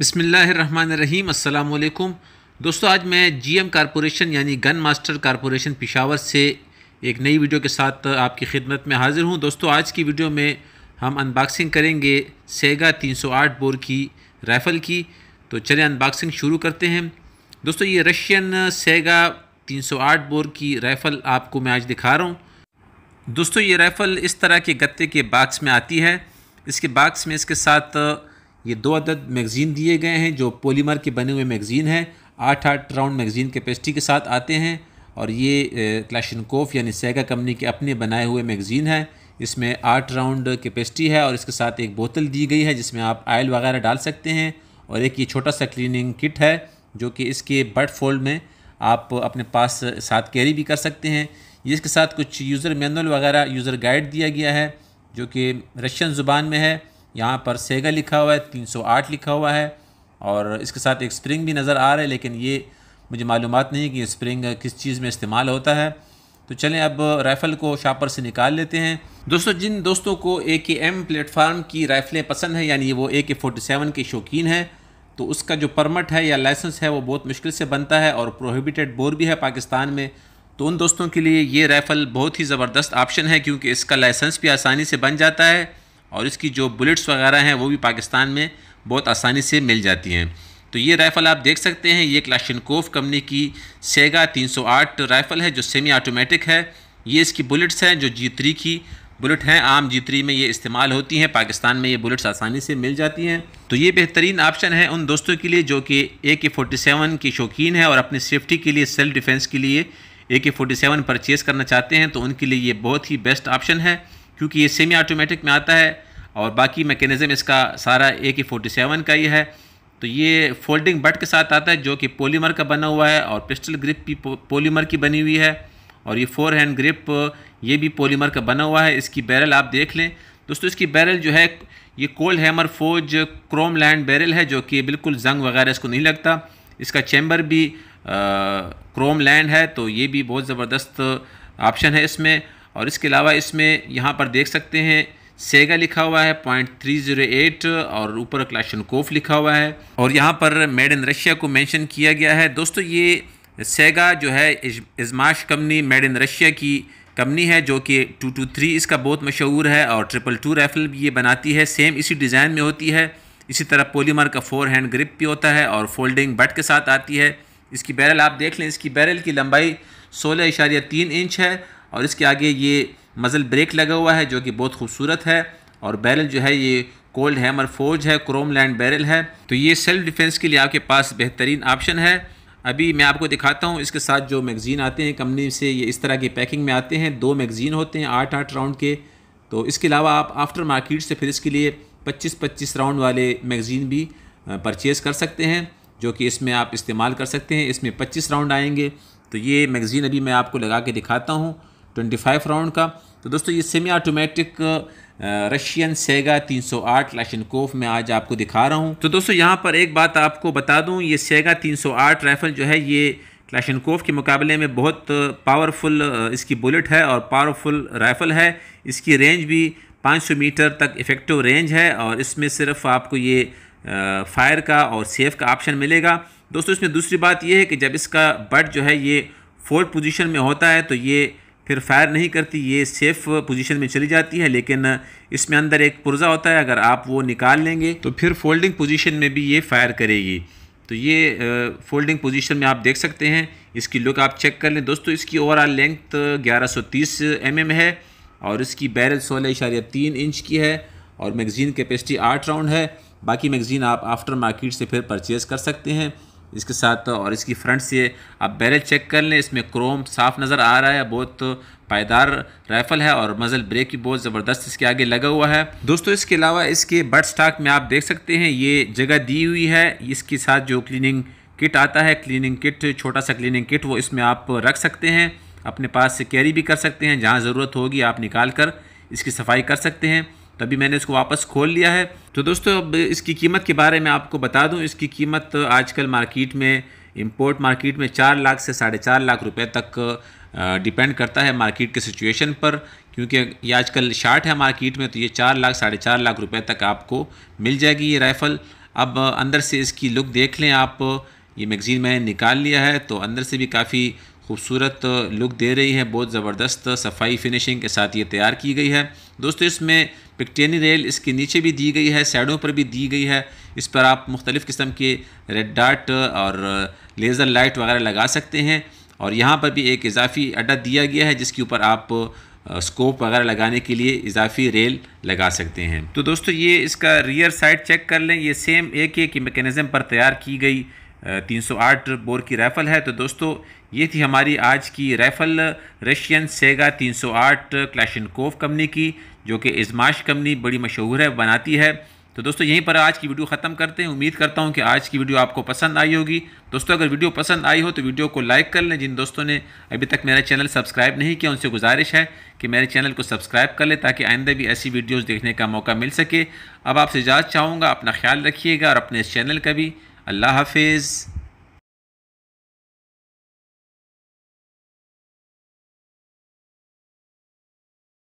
बसमीम् अल्लाम दोस्तों आज मैं जीएम कॉरपोरेशन यानी गन मास्टर कॉरपोरेशन पिशावर से एक नई वीडियो के साथ आपकी खिदमत में हाज़िर हूँ दोस्तों आज की वीडियो में हम अनबॉक्सिंग करेंगे सेगा 308 बोर की राइफ़ल की तो चलिए अनबॉक्सिंग शुरू करते हैं दोस्तों ये रशियन सेगा 308 बोर की राइफ़ल आपको मैं आज दिखा रहा हूँ दोस्तों ये राइफ़ल इस तरह के गत्ते के बाक्स में आती है इसके बाक्स में इसके साथ ये दो अदद मैगज़ीन दिए गए हैं जो पोलीमर के बने हुए मैगज़ीन हैं आठ आठ राउंड मैगज़ीन के पेस्टी के साथ आते हैं और ये क्लाशनकोफ यानी सैगा कंपनी के अपने बनाए हुए मैगज़ीन है इसमें आठ राउंड कैपेसिटी है और इसके साथ एक बोतल दी गई है जिसमें आप आयल वगैरह डाल सकते हैं और एक ये छोटा सा क्लीनिंग किट है जो कि इसके बर्ड फोल्ड में आप अपने पास साथ कैरी भी कर सकते हैं इसके साथ कुछ यूज़र मैनुअल वगैरह यूज़र गाइड दिया गया है जो कि रशियन ज़ुबान में है यहाँ पर सेगा लिखा हुआ है 308 लिखा हुआ है और इसके साथ एक स्प्रिंग भी नज़र आ रहा है लेकिन ये मुझे मालूम नहीं कि स्प्रिंग किस चीज़ में इस्तेमाल होता है तो चलें अब राइफ़ल को शापर से निकाल लेते हैं दोस्तों जिन दोस्तों को ए के एम प्लेटफार्म की राइफ़लें पसंद हैं यानी वो ए के फोर्टी सेवन के शौकीन हैं तो उसका जो परमट है या लाइसेंस है वो बहुत मुश्किल से बनता है और प्रोहिबिटेड बोर भी है पाकिस्तान में तो उन दोस्तों के लिए ये राइफ़ल बहुत ही ज़बरदस्त ऑप्शन है क्योंकि इसका लाइसेंस भी आसानी से बन जाता है और इसकी जो बुलेट्स वगैरह हैं वो भी पाकिस्तान में बहुत आसानी से मिल जाती हैं तो ये राइफ़ल आप देख सकते हैं ये क्लाशनकोफ कंपनी की सेगा 308 राइफ़ल है जो सेमी ऑटोमेटिक है ये इसकी बुलेट्स हैं जो जी थ्री की बुलेट हैं आम जी थ्री में ये इस्तेमाल होती हैं पाकिस्तान में ये बुलेट्स आसानी से मिल जाती हैं तो ये बेहतरीन ऑप्शन है उन दोस्तों के लिए जो कि ए के सेवन की शौकीन है और अपनी सेफ्टी के लिए सेल्फ डिफेंस के लिए ए के फोर्टी सेवन परचेज़ करना चाहते हैं तो उनके लिए ये बहुत ही बेस्ट ऑप्शन है क्योंकि ये सेमी ऑटोमेटिक में आता है और बाकी मैकेनिज़म इसका सारा ए के फोर्टी सेवन का ही है तो ये फोल्डिंग बट के साथ आता है जो कि पोलीमर का बना हुआ है और पिस्टल ग्रिप भी पोलीमर की बनी हुई है और ये फोर हैंड ग्रिप ये भी पोलीमर का बना हुआ है इसकी बैरल आप देख लें दोस्तों इसकी बैरल जो है ये cold hammer forge chrome lined barrel है जो कि बिल्कुल जंग वगैरह इसको नहीं लगता इसका चैम्बर भी क्रोम लैंड है तो ये भी बहुत ज़बरदस्त ऑप्शन है इसमें और इसके अलावा इसमें यहाँ पर देख सकते हैं सेगा लिखा हुआ है पॉइंट थ्री जीरो एट और ऊपर क्लाशनकोफ लिखा हुआ है और यहाँ पर मेड इन रशिया को मेंशन किया गया है दोस्तों ये सेगा जो है Izhmash company made in Russia की कंपनी है जो कि टू टू थ्री इसका बहुत मशहूर है और ट्रिपल टू राइफल भी ये बनाती है सेम इसी डिज़ाइन में होती है इसी तरह पोलीमर का फोर हैंड ग्रिप भी होता है और फोल्डिंग बट के साथ आती है इसकी बैरल आप देख लें इसकी बैरल की लंबाई सोलह इशारिया तीन इंच है और इसके आगे ये मज़ल ब्रेक लगा हुआ है जो कि बहुत खूबसूरत है और बैरल जो है ये कोल्ड हैमर फोर्ज है क्रोम लैंड बैरल है तो ये सेल्फ डिफेंस के लिए आपके पास बेहतरीन ऑप्शन है अभी मैं आपको दिखाता हूँ इसके साथ जो मैगज़ीन आते हैं कंपनी से ये इस तरह की पैकिंग में आते हैं दो मैगज़ीन होते हैं आठ आठ राउंड के तो इसके अलावा आप आफ्टर मार्केट से फिर इसके लिए पच्चीस पच्चीस राउंड वाले मैगज़ीन भी परचेज़ कर सकते हैं जो कि इसमें आप इस्तेमाल कर सकते हैं इसमें पच्चीस राउंड आएंगे तो ये मैगज़ीन अभी मैं आपको लगा के दिखाता हूँ ट्वेंटी फाइव राउंड का तो दोस्तों ये semi automatic Russian Saiga 308 Kalashnikov में आज आपको दिखा रहा हूँ तो दोस्तों यहाँ पर एक बात आपको बता दूँ ये सेगा 308 राइफ़ल जो है ये क्लाशनकोफ के मुकाबले में बहुत पावरफुल इसकी बुलेट है और पावरफुल राइफ़ल है इसकी रेंज भी 500 मीटर तक इफ़ेक्टिव रेंज है और इसमें सिर्फ आपको ये फायर का और सेफ का ऑप्शन मिलेगा दोस्तों इसमें दूसरी बात यह है कि जब इसका बट जो है ये फोर्थ पोजीशन में होता है तो ये फिर फायर नहीं करती ये सेफ़ पोजीशन में चली जाती है लेकिन इसमें अंदर एक पुर्जा होता है अगर आप वो निकाल लेंगे तो फिर फोल्डिंग पोजीशन में भी ये फायर करेगी तो ये फोल्डिंग पोजीशन में आप देख सकते हैं इसकी लुक आप चेक कर लें दोस्तों इसकी ओवरऑल लेंथ 1130 एम है और इसकी बैरल सोलह इशारिया तीन इंच की है और मैगज़ीन कैपेसिटी आठ राउंड है बाकी मैगज़ीन आप आफ्टर मार्केट से फिर परचेज़ कर सकते हैं इसके साथ और इसकी फ्रंट से आप बैरल चेक कर लें इसमें क्रोम साफ नज़र आ रहा है बहुत पायदार राइफ़ल है और मज़ल ब्रेक भी बहुत ज़बरदस्त इसके आगे लगा हुआ है दोस्तों इसके अलावा इसके बट स्टॉक में आप देख सकते हैं ये जगह दी हुई है इसके साथ जो क्लीनिंग किट आता है क्लीनिंग किट छोटा सा क्लीनिंग किट वो इसमें आप रख सकते हैं अपने पास से कैरी भी कर सकते हैं जहाँ ज़रूरत होगी आप निकाल कर इसकी सफाई कर सकते हैं तो अभी मैंने इसको वापस खोल लिया है तो दोस्तों अब इसकी कीमत के बारे में आपको बता दूं इसकी कीमत आजकल मार्केट में इंपोर्ट मार्केट में चार लाख से साढ़े चार लाख रुपए तक डिपेंड करता है मार्केट के सिचुएशन पर क्योंकि ये आजकल शार्ट है मार्केट में तो ये चार लाख साढ़े चार लाख रुपये तक आपको मिल जाएगी ये राइफ़ल अब अंदर से इसकी लुक देख लें आप ये मैगज़ीन मैंने निकाल लिया है तो अंदर से भी काफ़ी खूबसूरत लुक दे रही है बहुत ज़बरदस्त सफाई फिनिशिंग के साथ ये तैयार की गई है दोस्तों इसमें पिकटेनी रेल इसके नीचे भी दी गई है साइडों पर भी दी गई है इस पर आप मुख्तलिफ़ किस्म के रेड डार्ट और लेज़र लाइट वगैरह लगा सकते हैं और यहाँ पर भी एक इजाफी अड्डा दिया गया है जिसके ऊपर आप स्कोप वगैरह लगाने के लिए इजाफी रेल लगा सकते हैं तो दोस्तों ये इसका रियर साइड चेक कर लें ये सेम एक एक मैकेनिज़म पर तैयार की गई 308 बोर की राइफ़ल है तो दोस्तों ये थी हमारी आज की rifle Russian Saiga 308 Kalashnikov company की जो कि इजमाश कंपनी बड़ी मशहूर है बनाती है तो दोस्तों यहीं पर आज की वीडियो ख़त्म करते हैं उम्मीद करता हूं कि आज की वीडियो आपको पसंद आई होगी दोस्तों अगर वीडियो पसंद आई हो तो वीडियो को लाइक कर लें जिन दोस्तों ने अभी तक मेरा चैनल सब्सक्राइब नहीं किया उनसे गुजारिश है कि मेरे चैनल को सब्सक्राइब कर लें ताकि आइंदे भी ऐसी वीडियोज़ देखने का मौका मिल सके अब आपसे इजाज़ चाहूँगा अपना ख्याल रखिएगा और अपने इस चैनल का भी अल्लाह हाफिज़